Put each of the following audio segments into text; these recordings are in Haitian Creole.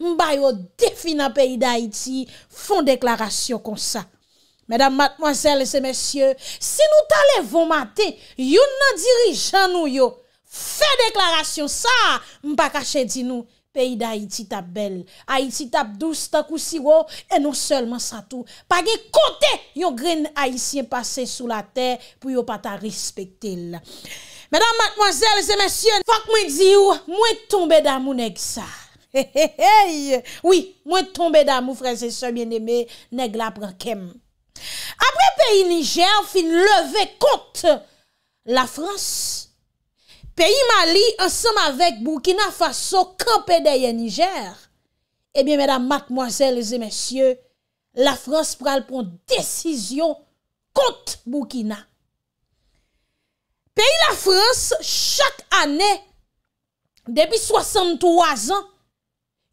Mba yo defina peyi da Haiti, fon deklarasyon kon sa. Medan matmwazel e se mesye, si nou tale von mate, yon nan dirijan nou yo, fe deklarasyon sa, mba kache di nou, peyi da Haiti tap bel. Haiti tap douz, tak ou si wo, e nou selman sa tou. Page kote, yon gren Haitien pase sou la te, pou yo pata respekte l. Medan matmwazel e se mesye, fok mwen di yo, mwen tombe da moun eg sa. He he he, oui, mwen tombe da mou franse se mwen eme neg la prankem. Apre peyi Niger fin leve kont la Frans. Peyi Mali ansam avek Boukina faso kampedeye Niger. Ebyen eh mwen dam matmwazel e zemensye, la Frans pral pon desisyon kont Boukina. Peyi la Frans chak ane, debi 63 an,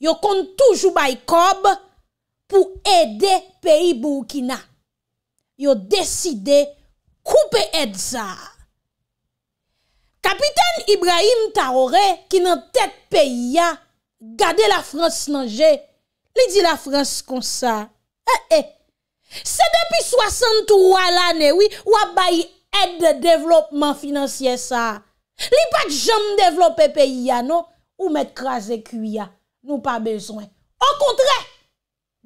Yo kon toujou bayi kob pou ede peyi boukina. Yo deside koupe edza. Kapiten Ibrahim Taoré ki nan tet peyi ya, gade la Frans nange, li di la Frans konsa. Eh eh, se depi 63 l'an ewi, wabayi ed de devlopman finansye sa. Li pat jom devlope peyi ya nou, ou met kras e kuy ya. Nou pa bezwen, an kontre,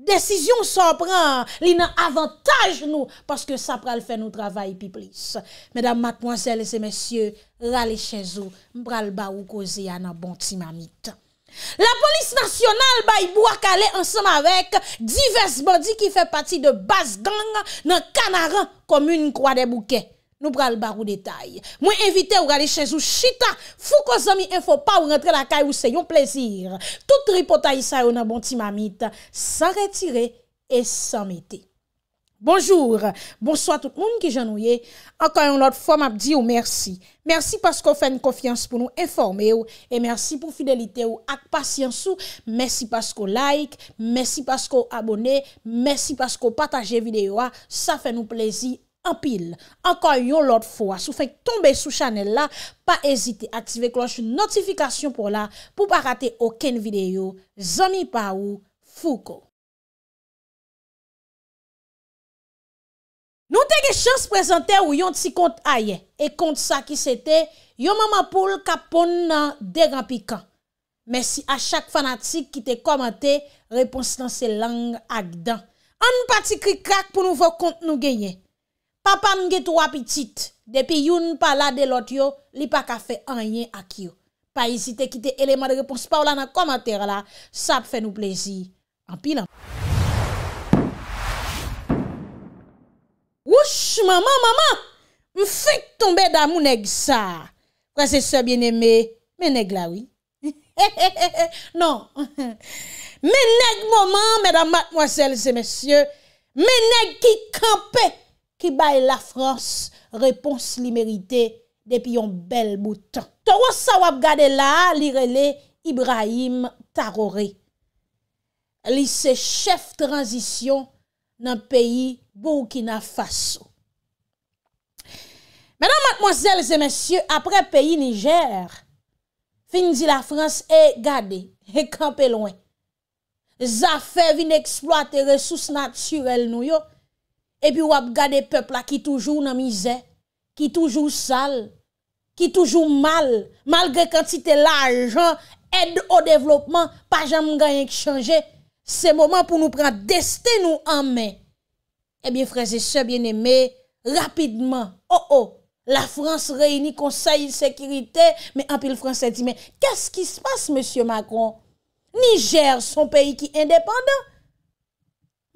desizyon son pran li nan avantaj nou paske sa pral fe nou travay pi plis. Medan matponsel se mesye, rale chenzo, mbral ba ou koze ya nan bonti mamit. La polis nasyonal bayi bwa kale ansan avek divers bodi ki fe pati de bas gang nan kanaran komune kwa debouke. Nou pral bar ou detay. Mwen evite ou gale chez ou chita. Fou ko zami enfo pa ou rentre la kay ou se yon plezir. Tout ripota yisa ou nan bon ti mamit. E san retire et san mete. Bonjour. Bonsoit tout moun ki janouye. Anka yon lot fom ap di ou mersi. Mersi pasko fèn kofyans pou nou informe ou. E mersi pou fidelite ou ak pasyans ou. Mersi pasko like. Mersi pasko abone. Mersi pasko pataje videyo a. Sa fè nou plezi. Anpil, anka yon lot fwa, sou fèk tombe sou chanel la, pa ezite aktive kloche notifikasyon pou la pou pa rate oken videyo. Zoni pa ou, fou ko. Nou te ge chans prezante ou yon ti kont a ye, e kont sa ki se te, yon mama pou l ka pon nan degan pikant. Mèsi a chak fanatik ki te komante, repons nan se lang ak dan. An nou pa ti kri krak pou nou vò kont nou genye. Papa mge tou apitit. Depi youn pa la de lot yo, li pa ka fe anyen ak yo. Pa yisi te kite eleman de repons pa ou la nan komater la. Sa pe fe nou plezi. Anpil anpil. Wouche, maman, maman. M fèk tombe da mounèk sa. Kwa se se bienemè, mènèk la wè. Non. Mènèk maman, mèdam matmoasèl se mèsyè. Mènèk ki kampe. Ki baye la Frans repons li merite depi yon bel boutan. Toron sa wap gade la li rele Ibrahim Tarore. Li se chef transisyon nan peyi Burkina Faso. Mèdan matmozèl zè mèsyè, apre peyi Niger, finzi la Frans e gade, e kampe lwen. Zafè vin eksploate resous natyurel nou yo, et puis vous le peuple là qui toujours dans misère, qui toujours sale, qui toujours mal, malgré quantité l'argent, aide au développement, pas jamais gagné qui changer. C'est moment pour nous prendre destin nous en main. Eh bien frères et sœurs bien-aimés, rapidement. Oh oh, la France réunit Conseil de sécurité, mais en pile français dit mais qu'est-ce qui se passe monsieur Macron? Niger, son pays qui est indépendant,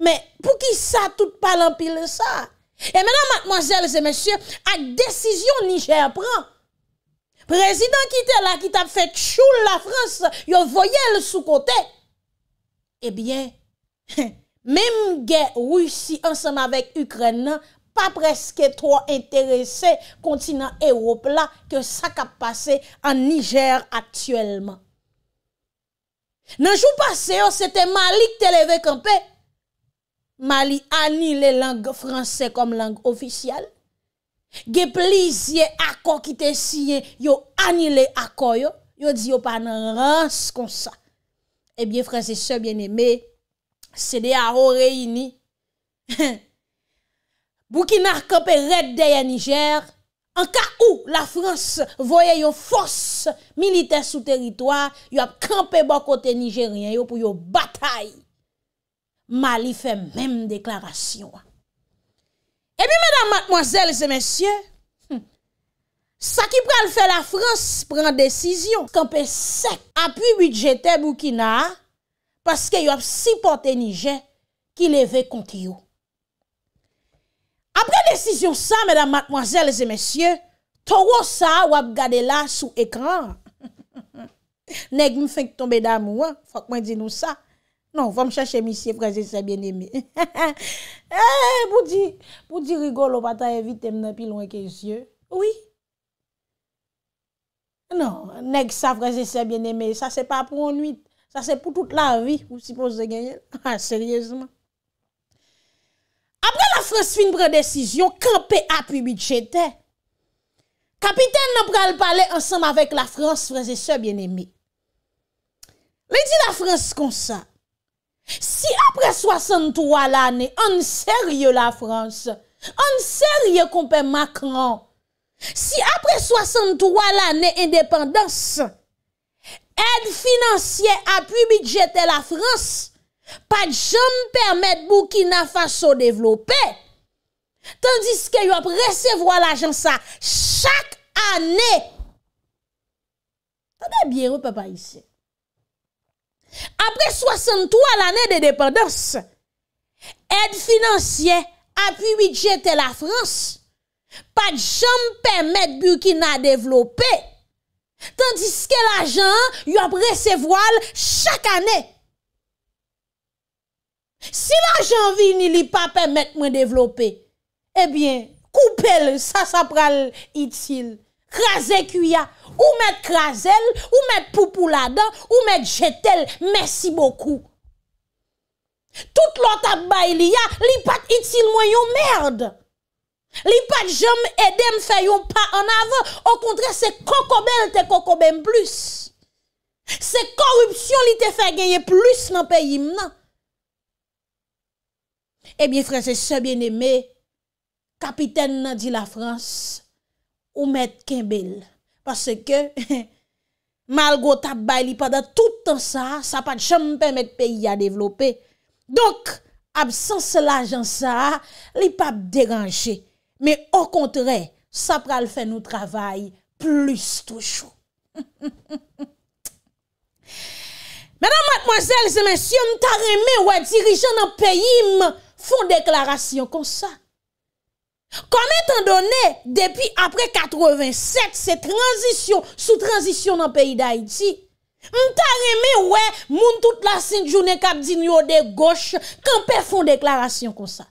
Mè pou ki sa tout palan pil sa? E mè nan, mademoiselles et messieurs, ak desisyon Niger pran. Prezident ki te la, ki ta fèk choul la Frans, yo voyèl sou kote. Ebyen, eh mèm gen Roussi ansem avèk Ukren nan, pa preske tro interese kontinant Europe la, ke sak ap pase an Niger aktuelman. Nanjou pase yo, oh, se te malik te levek anpe, Mali anile lang fransè kom lang ofisyal. Ge plis ye akon ki te siye yo anile akon yo. Yo di yo pa nan rans kon sa. Ebyen eh fransè se bien eme. Se de a oré yini. Bou ki narkanpe redde ya Niger. An ka ou la frans voye yo fos milite sou teritwa. Yo ap kampe bakote Nigerien yo pou yo batay. Mali fè mèm deklarasyon. E bi, mèdam matmoazèl, zè mèsyè, sa ki pral fè la Frans, pran desisyon, skanpe sek apu bidjetè bou kina, paske yo ap si porte nijè ki leve konti yo. Apre desisyon sa, mèdam matmoazèl, zè mèsyè, towo sa wap gade la sou ekran. Neg mwen fèk tombe dam ou an, fòk mwen di nou sa. Non, fòm chache misye fraze se bien eme. Pou di rigolo pata evite mnen pi loin ke zye. Oui. Non, nek sa fraze se bien eme. Sa se pa pou anuit. Sa se pou tout la vi. Pou si pou se genye. Seriezman. Apre la France fin pre-desisyon, kranpe api mi chete. Kapiten nan pral pale ansanm avèk la France fraze se bien eme. Le di la France konsa, Si apre 63 l'anè, an ser yo la Frans, an ser yo kompe Macron. Si apre 63 l'anè, indépendance, aide financiè apu bidjetè la Frans, pa jom permèd bou ki nan fassou devlopè. Tandis ke yo ap resevwa l'ajans sa chak anè. Anè bièro pa pa isè. apre 63 l'anè de depados, ed financiè api widjetè la Frans, pa jom pèmèd bukina devlopè, tandis ke la jan yon prese voal chak anè. Si la jan vi nili pa pèmèd mwen devlopè, e eh bien, koupèl sa sa pral itil. Krasè kou ya, ou mèd krasèl, ou mèd poupou la dan, ou mèd jetèl, mèsi bokou. Tout l'otak bay li ya, li pat itil mwen yon mèrd. Li pat jom edèm fè yon pa an avan, an kontre se koko bel te koko bem plus. Se korupsyon li te fè genye plus nan pey im nan. Ebyen eh frèze se bienemè, kapiten nan di la frans. Ou mèt kembèl. Pase ke, malgo tabay li pa da tout an sa, sa pat chan mpè mèt peyi a devlopè. Donk, absans la jan sa, li pa dèranjè. Mè o kontre, sa pral fè nou travay plus toujou. Mèdèm matmozèl, zè mèsyon, tarè mè wè dirijè nan peyi m fòn deklarasyon kon sa. Kon etan donè, depi apre 87, se tranjisyon, sou tranjisyon nan peyi d'Haïti, mta remè wè moun tout la sinjounè kap di nyode goch, kan pe fon deklarasyon kon sa.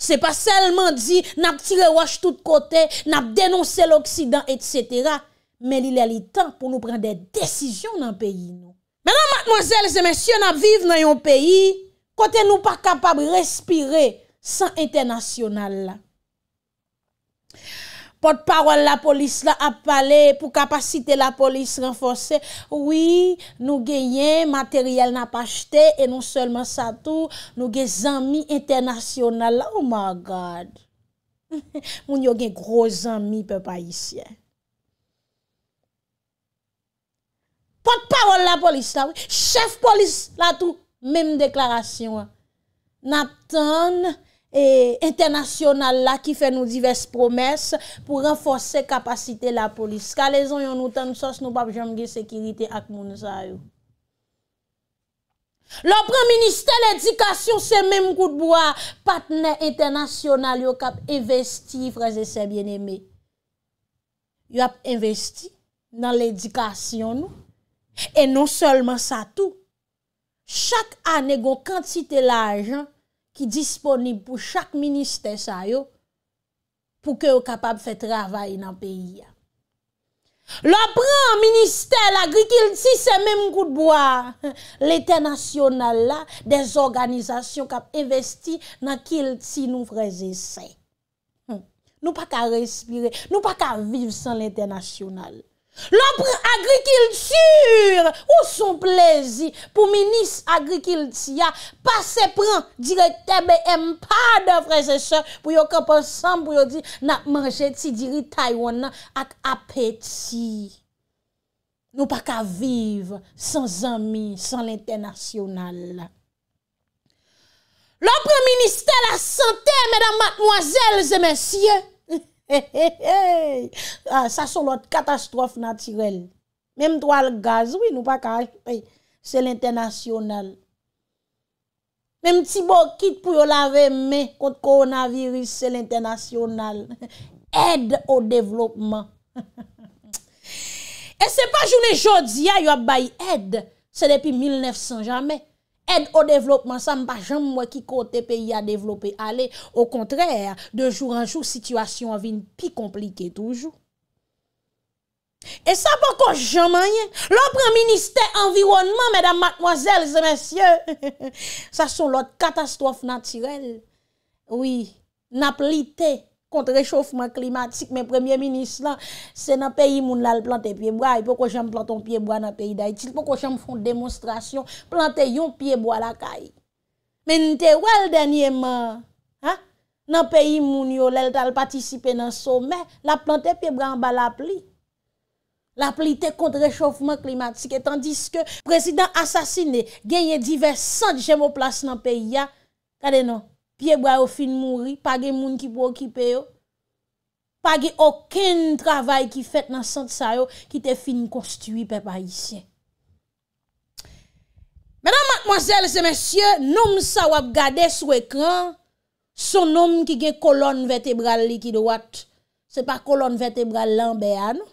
Se pa selman di, nap tire wach tout kote, nap denonse l'Oksidan, et cetera, men li lè li tan pou nou pren de desisyon nan peyi nou. Menan matmozèl, se men syon ap viv nan yon peyi, kote nou pa kapab respire san internasyonal la. Pot parol la polis la ap pale pou kapasite la polis renfonse. Oui, nou gen yen materyel na pa chete. E nou selman sa tou, nou gen zami internasyonal la. Oh my God! Moun yo gen groz zami pe pa isye. Pot parol la polis la. Chef polis la tou. Mem deklarasyon. Nap tonne. E internasyonal la ki fè nou divers promès pou renforsè kapasite la polis. Kale zon yon nou tan sòs nou bab jom ge sekirite ak moun sa yo. Lopre minister l'edikasyon se mèm koutboua patnen internasyonal yo kap investi fraze se bien eme. Yo ap investi nan l'edikasyon nou e non solman sa tou. Chak anè gon kantite la ajan Ki disponib pou chak minister sa yo pou ke yo kapab fè travay nan peyi ya. Le pran minister l'agri ki l'ti se mèm gout boya. L'inter-nasyonal la, des organizasyon kap investi nan ki l'ti nou freze se. Hm. Nou pa ka respire, nou pa ka vive san l'inter-nasyonal la. Lopre agrikiltur ou son plezi pou minis agrikiltia pa se pran direk TBM pa devre se se pou yo kap ansan pou yo di na manje ti diri Taiwanan at apeti. Nou pa ka vive san zami, san l'internasyonal. Lopre minister la sante, medan matmoazel, zemensye, Ha, ah, ha, ha, sa son lot katastrofe natirel. Mem to al gaz, oui, nou pa ka, hey, se l'internasyonal. Mem ti bo kit pou yo lave me konti koronavirus, se l'internasyonal. Ed o devlopman. E se pa jouni jodi, ya yo abay ed, se depi 1900 jamè. Ed o devlopman sa mba jom mwen ki kote peyi a devloppe ale. O kontrèr, de joun an joun, sitwasyon avin pi komplike toujou. E sa bako jomanyen, lopre minister environnement, medam matmozèl, zemensyè. Sa son lot katastrof natyrel. Oui, na plité. kontre-rechofman klimatik. Men premye minis lan, se nan peyi moun lal plante piye mwa, pou ko jem planton piye mwa nan peyi da itil, pou ko jem fon demonstrasyon, plante yon piye mwa lakay. Men te wè l denye man, nan peyi moun yo lal tal patisipe nan somè, la plante piye mwa anba la pli. La pli te kontre-rechofman klimatik, etan diske prezident asasine, genye diversant jem o plas nan peyi ya, kade nou? Piye bra yo fin mounri, pa ge moun ki pou okipe yo. Pa ge oken travay ki fet nan sante sa yo, ki te fin konstui pe pa yisye. Mèdan matmozèl se mèsyè, noum sa wap gade sou ekran, son noum ki ge kolon vetebral li ki do wate. Se pa kolon vetebral lan be a ah, nou?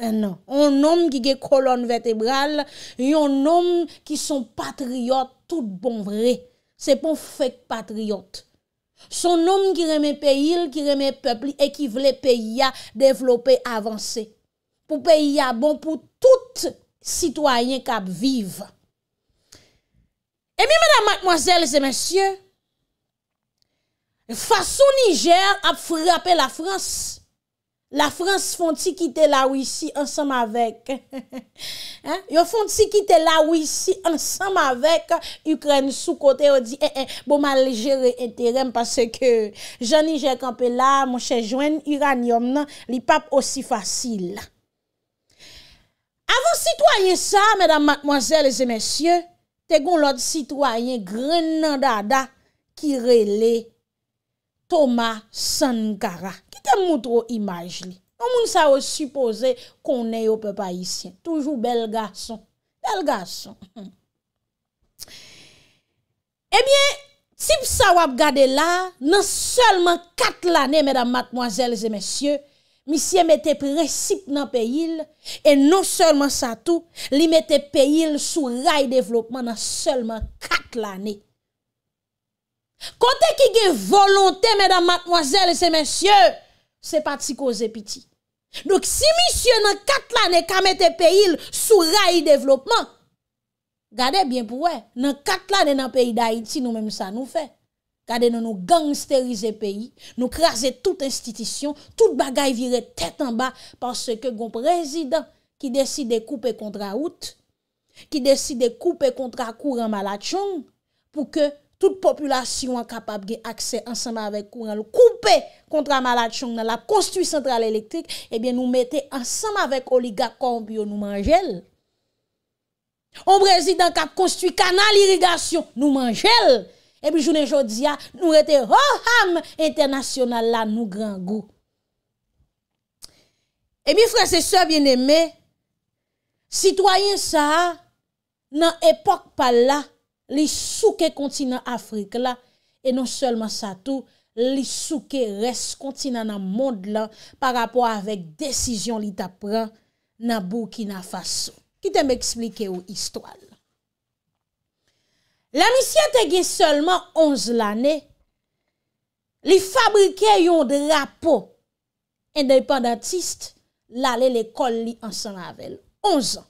E ah, nan, on noum ki ge kolon vetebral, yon noum ki son patriot tout bon vreye. Se pou fwek patriyot. Son om ki reme peyil, ki reme pepli, e ki vle peyya devlope avanse. Po peyya bon pou tout sitwayen kap vive. E mi, madame, mademoiselles et messieurs, fason Niger ap frappe la France, La Frans fon ti kite la ou isi ansam avek. Yo fon ti kite la ou isi ansam avek. Ukren sou kote ou di, e, eh, e, eh, bo mal jere enterem. Pase ke, jani jekanpe la, monshe jwen uranium nan. Li pap osi fasil. Avon sitwayen sa, medan matmoazel e zemesye, te gon lot sitwayen gren nan dada kirele. Thomas Sankara. Kitè moutro imaj li? Moun sa wè suppose konè yo pe pa isyen. Toujou bel garson. Bel garson. Ebyen, sip sa wè ap gade la, nan selman kat l'anè, mesdam matmoazèl zè mesyè, misyè metè presip nan pe yil, e non selman sa tou, li metè pe yil sou ray devlopman nan selman kat l'anè. Kontè ki gen volontè, mèdam matmoazèl, se mèsyè, se pati koze piti. Nouk si mèsyè nan katla ne kamete peyil sou rayi devlopman, gade bien pouè, nan katla nan peyil d'Haïti nou mèm sa nou fè. Gade nan nou gangsterize peyil, nou krasè tout institisyon, tout bagay viret tèt anba panse ke goun prezidant ki deside koupe kontra out, ki deside koupe kontra kouran malachon pou ke tout populasyon an kapab ge akse ansama avek kouran lou. Koupe kontra malad chong nan la konstuit sentral elektrik, ebyen eh nou mette ansama avek oliga kambyo nou manjel. Ou brezid an kap konstuit kanal irrigasyon nou manjel. Ebyen eh jounen jodia, nou rete ho ham internasyonan la nou gran go. Ebyen eh franse se vye ne me, sitwayen sa nan epok pal la, li souke konti nan Afrik la, e non selman sa tou, li souke res konti nan nan mond la, par apwa avek desisyon li ta pran, nan bou ki nan fason. Ki te mbe eksplike ou histwal. La misye te gen selman 11 lane, li fabrike yon drapo, en depanatist, la le lekol li ansan avel. 11 an.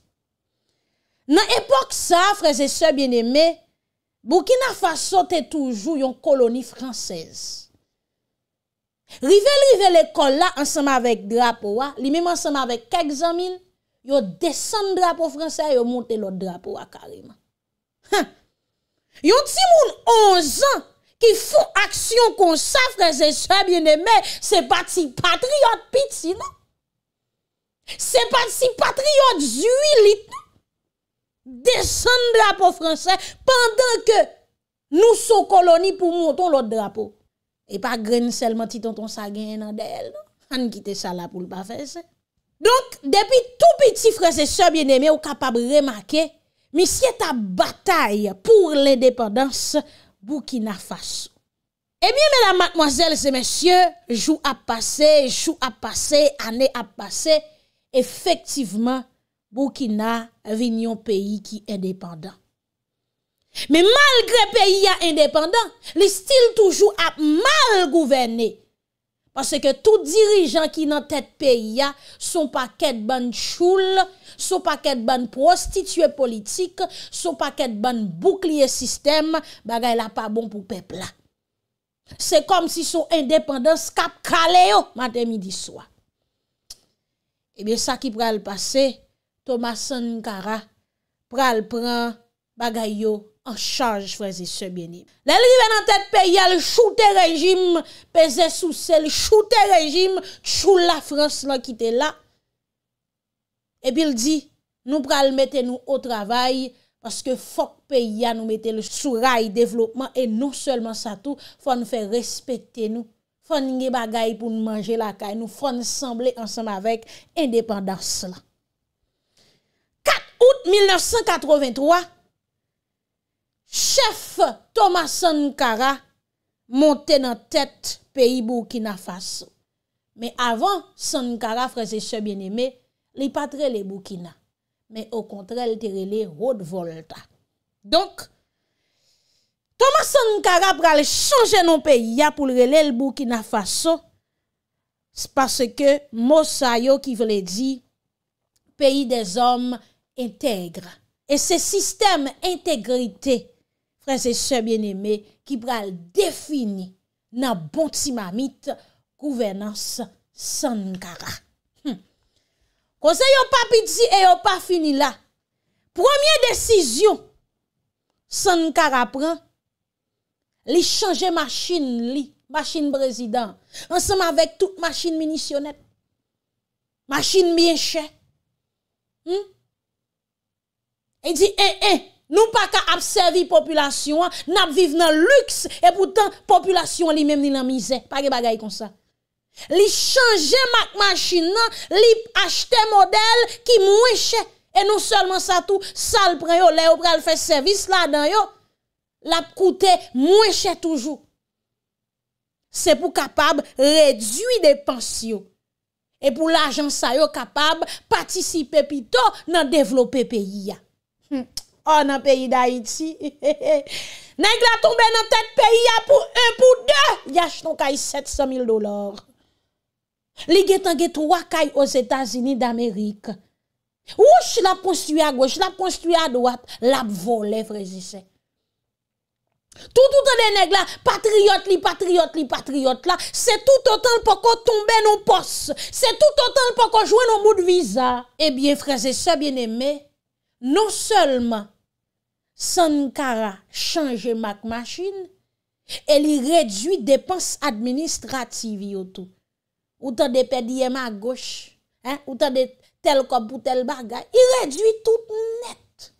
Nan epok sa, freze se bieneme, Bwokina fwa sote toujou yon koloni fransez. Rive l'rive l'ekol la ansanm avèk drapo wak, li mèm ansanm avèk kèk zamin, yo desenm drapo fransez yo monte lò drapo wak kareman. Yon ti moun onzan ki foun aksyon kon safre zè sè bjenè mè, se pati patriot piti nou. Se pati patriot zui lit nou. Desen drapo fransè Pendan ke nou sou koloni Pou monton lot drapo E pa gren selman titon ton sa gen nan del An kite sa la pou l pa fese Donk depi tou piti Fransè se bien eme ou kapab remake Misye ta batay Pour l'independance Bou ki na fase Ebyen mena matmoazel se mesye Jou ap pase, jou ap pase Ane ap pase Efektiveman bou ki na vinyon peyi ki indepandant. Me malgre peyi ya indepandant, li stil toujou ap mal gouvene. Pase ke tou dirijan ki nan tet peyi ya, sou pa ket ban choul, sou pa ket ban prostitue politik, sou pa ket ban boukliye sistem, bagay la pa bon pou pepla. Se kom si sou indepandant, skap kale yo, maten mi di swa. Ebyen eh sa ki pral pase, ma san nkara pral pran bagay yo an chanj frazi se bjeni. Lè li ven an tèt pe yal choute rejim pe zè sou sel choute rejim chou la frans non la ki te la e bil di nou pral mette nou o travay paske fok pe yal nou mette sou ray devlopman e nou selman sa tou fòn fè respette nou fòn nge bagay pou nou manje la kaj nou fòn semble ansan avèk indépendans la Oud 1983, chef Thomas Sankara monte nan tet peyi Burkina Faso. Me avan, Sankara, frezeche bieneme, li patre le Burkina. Me o kontre, li te rele road volta. Donk, Thomas Sankara prale chanje nan peyi ya pou rele le Burkina Faso, se passe ke mou sayo ki vle di peyi de zombe et se sistem integrite prese se bien eme ki pral defini nan bonti ma mit kouvenans Sankara kon se yo pa piti e yo pa fini la premier desisyon Sankara pran li chanje machin li machin brezidant ansen ma vek tout machin minisyonet machin miyeche hmm E di, en, eh, en, eh, nou pa ka ap servi populasyon an, nap vive nan luks, e poutan, populasyon li menm ni nan mize, pa ge bagay kon sa. Li chanje mak masjin nan, li achte model ki mwenche, e nou solman sa tou, sa l preyo, leyo preyo fè servis la dan yo, la p koute mwenche toujou. Se pou kapab, redwi de pensyo, e pou la jan sa yo kapab, patisipe pito nan devlope peyi ya. Hmm. On oh, an peyi da iti Neg la tombe nan tet peyi Ya pou un pou de Yash ton kay 700 mil dolar Li getan getou wakay Oz Etazini damerik Ou ch la ponstuy a go Ch la ponstuy a doat Lap vo le frezise Toutoutan de neg la Patriot li patriot li patriot la Se toutotan l poko tombe nou pos Se toutotan l poko jwen nou moud viza Ebyen eh frezise se bien eme Non selman Sankara chanje mak machine, e li redwi depans administrativ yo tout. Ou ta de pedi yema goch, ou ta de tel kop pou tel bagay, i redwi tout net.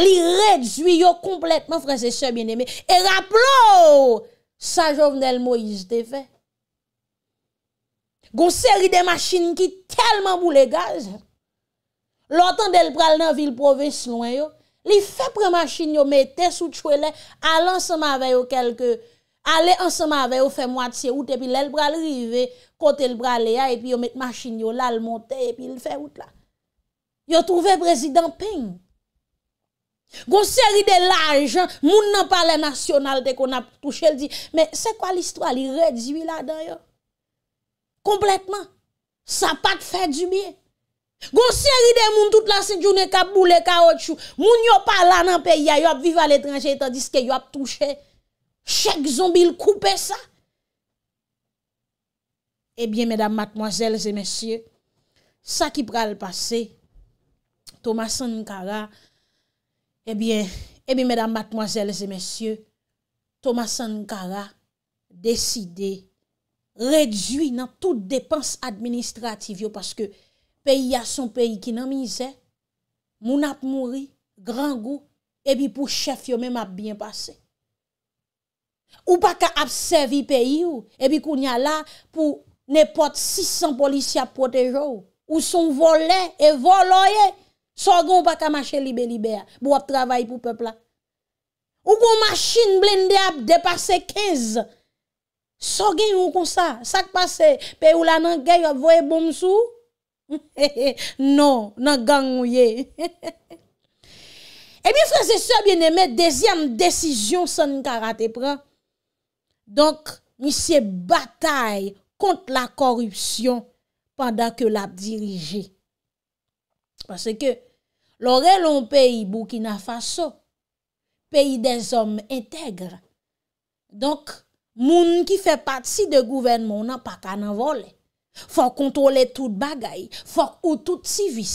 Li redwi yo kompletman, franse se bineme. E raplo sa jovnel Moïse te fe. Gon seri de machine ki telman bou le gaz, Loutan del pral nan vil provins loun yo, li fepre machin yo mette sou tchwe le, alen sema veyo kelke, ale en sema veyo fe mwatsye, oute epi lel pral rive, kote l pral le a, epi yo mette machin yo lal monte, epi lfe out la. Yo trouve prezident ping. Gon seri de laj, moun nan pale nasyonalte kon ap touche ldi, men se kwa listwa li rediwi la dan yo? Kompletman. Sa pat fè di miye. Gon seri de moun tout la sejoune ka boule ka otchou, moun yo pa la nan peya, yo ap vive al etranje tandis ke yo ap touche chek zombi l koupe sa Ebyen eh medan matmoazel zemesye sa ki pral pase Thomas Sankara Ebyen eh Ebyen eh medan matmoazel zemesye Thomas Sankara deside redjwi nan tout depans administrativ yo paske peyi a son peyi ki nan mizè, moun ap mouri, gran gou, ebi pou chef yo mèm ap byen pase. Ou pa ka ap sevi peyi yo, ebi kou nya la, pou ne pot 600 polisya pote yo, ou son vole, e vole oye, so goun pa ka mache libe-libe, bo ap travaye pou pepla. Ou kon machine blinde ap depase 15, so goun ou kon sa, sak pase, peyi ou la nan gèy ap voye bom sou, ou, Non, nan gang mwenye. E eh mi franse so, biye ne met dezyam desisyon san ni karate pran. Donk, mi se batay kont la korupsyon padak yo la dirije. Pase ke, lore lon peyi bou ki na faso, peyi de zom entegre. Donk, moun ki fe pati de gouvenmon nan pakana volè. Fòk kontrole tout bagay, fòk ou tout sivis,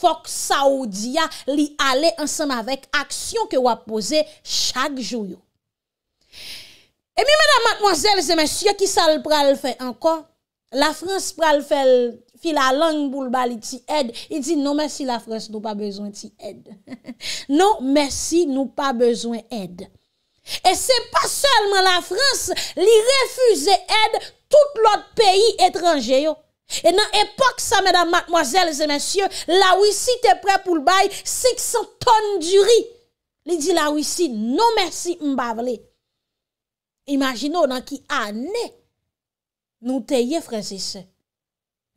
fòk saoudiya li ale ansem avèk aksyon ke wap pose chak jouyo. E mi mèdam matmozèl, zè mèsyè ki sal pral fè ankon, la frans pral fè fi la lang boulbali ti ed, i di nou mèsi la frans nou pa bezwen ti ed. Nou mèsi nou pa bezwen ed. E se pa sèlman la frans li refuze ed konwen. Tout l'ot peyi etranje yo. E nan epok sa, madame, mademoiselles et messieurs, la wisi te pre pou l'bay, 600 tonne di ri. Li di la wisi, non mersi mbav li. Imagino nan ki ane, nou te ye fransise.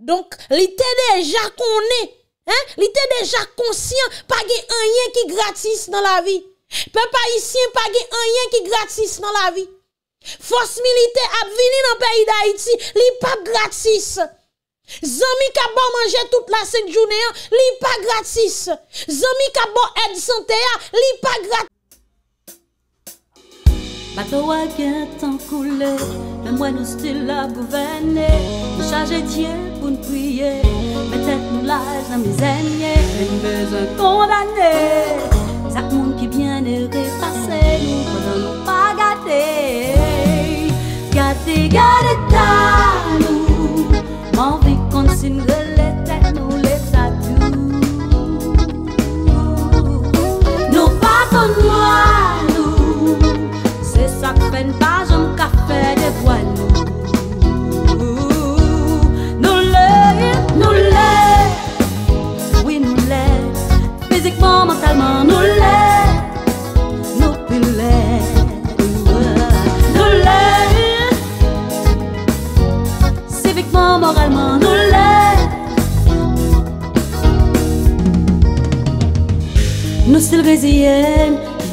Donk, li te deja konne, li te deja konsyen, pa ge anye ki gratis nan la vi. Pe pa isyen, pa ge anye ki gratis nan la vi. Fos milite ap vini nan peyi da iti Li pa gratis Zami ka bo manje tout la sèk jounen Li pa gratis Zami ka bo edi santea Li pa gratis Mato wakè tan koule Mè mwen ou stil la bouvene Mè chaje diè pou n'pouye Mè tèp nou la jèm zènyè Mè mwen jèm kondanè Chaque monde qui vient de dépasser, nous ne pas gâté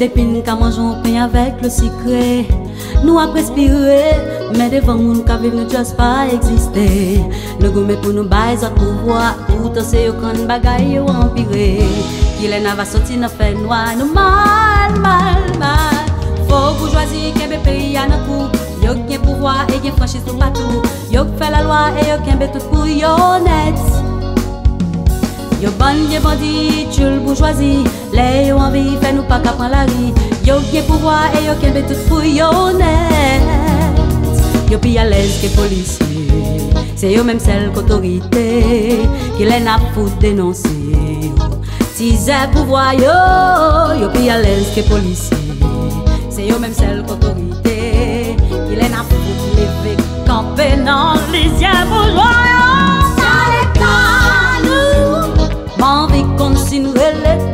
Depuis nou ka un pain avec le secret, nous a respiré, mais devant nous, nous ne nou pas exister Le gouvernement nous pou nou bay pouvoir pou tout qui ont bagay empire Ki lè va sorti nan fè noir Nou mal, mal, mal Fò bourgeoisie notre peyi anan kou Yo gen pouvoir e gen franchise sur partout Yo fait la loi e yo kenbe tout pour net Yo bon, yo tu le bourgeoisie Les yo envie, fais nous pas cap la vie Yo qui pouvoir et yo qui veut tout fouille honnête Yo plus à l'aise que policier C'est yo même celle qu'autorité Qui l'a n'a foutu dénoncer Si c'est pouvoir yo, yo plus à l'aise que policier C'est yo même celle qu'autorité Qui l'a n'a foutu lever campé dans les yeux bourgeois M'en vais continuer